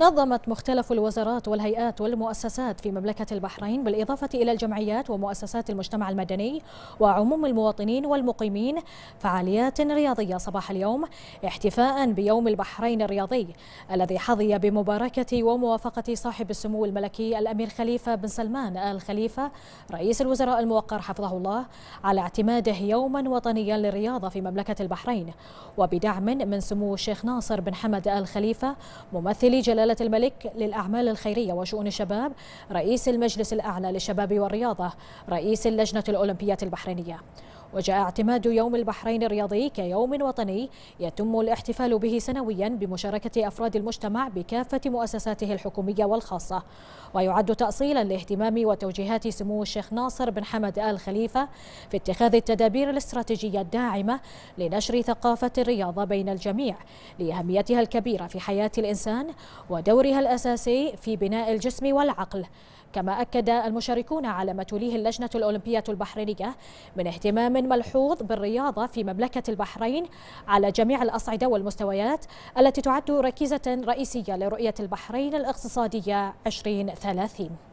نظمت مختلف الوزارات والهيئات والمؤسسات في مملكة البحرين بالإضافة إلى الجمعيات ومؤسسات المجتمع المدني وعموم المواطنين والمقيمين فعاليات رياضية صباح اليوم احتفاء بيوم البحرين الرياضي الذي حظي بمباركة وموافقة صاحب السمو الملكي الأمير خليفة بن سلمان آل خليفة رئيس الوزراء الموقر حفظه الله على اعتماده يوما وطنيا للرياضة في مملكة البحرين وبدعم من سمو الشيخ ناصر بن حمد آل خليفة ممثل جلالة جلالة الملك للأعمال الخيرية وشؤون الشباب رئيس المجلس الأعلى للشباب والرياضة رئيس اللجنة الأولمبية البحرينية وجاء اعتماد يوم البحرين الرياضي كيوم وطني يتم الاحتفال به سنويا بمشاركة أفراد المجتمع بكافة مؤسساته الحكومية والخاصة ويعد تأصيلا لاهتمام وتوجيهات سمو الشيخ ناصر بن حمد آل خليفة في اتخاذ التدابير الاستراتيجية الداعمة لنشر ثقافة الرياضة بين الجميع لأهميتها الكبيرة في حياة الإنسان ودورها الأساسي في بناء الجسم والعقل كما أكد المشاركون على ما توليه اللجنة الأولمبية البحرينية من اهتمام من ملحوظ بالرياضة في مملكة البحرين على جميع الأصعدة والمستويات التي تعد ركيزة رئيسية لرؤية البحرين الاقتصادية 2030